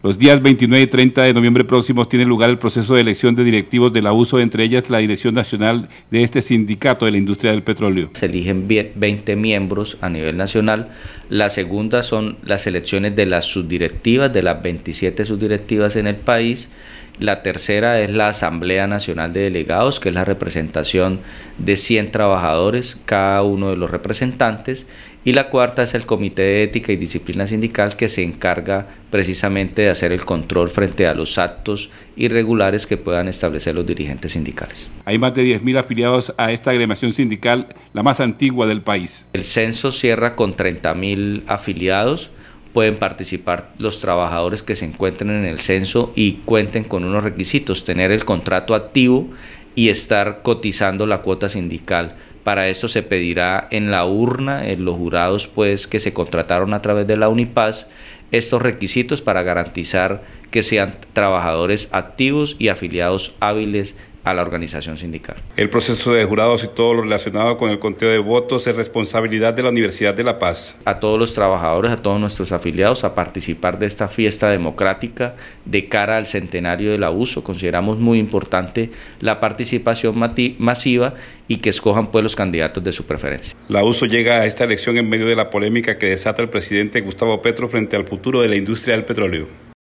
Los días 29 y 30 de noviembre próximos tiene lugar el proceso de elección de directivos de la USO, entre ellas la dirección nacional de este sindicato de la industria del petróleo. Se eligen 20 miembros a nivel nacional. La segunda son las elecciones de las subdirectivas, de las 27 subdirectivas en el país la tercera es la Asamblea Nacional de Delegados, que es la representación de 100 trabajadores, cada uno de los representantes. Y la cuarta es el Comité de Ética y Disciplina Sindical, que se encarga precisamente de hacer el control frente a los actos irregulares que puedan establecer los dirigentes sindicales. Hay más de 10.000 afiliados a esta agremiación sindical, la más antigua del país. El censo cierra con 30.000 afiliados pueden participar los trabajadores que se encuentren en el censo y cuenten con unos requisitos, tener el contrato activo y estar cotizando la cuota sindical para esto se pedirá en la urna, en los jurados pues que se contrataron a través de la Unipaz, estos requisitos para garantizar que sean trabajadores activos y afiliados hábiles a la organización sindical. El proceso de jurados y todo lo relacionado con el conteo de votos es responsabilidad de la Universidad de La Paz. A todos los trabajadores, a todos nuestros afiliados, a participar de esta fiesta democrática de cara al centenario del abuso. Consideramos muy importante la participación masiva y que escojan pues los candidatos de su preferencia. La USO llega a esta elección en medio de la polémica que desata el presidente Gustavo Petro frente al futuro de la industria del petróleo.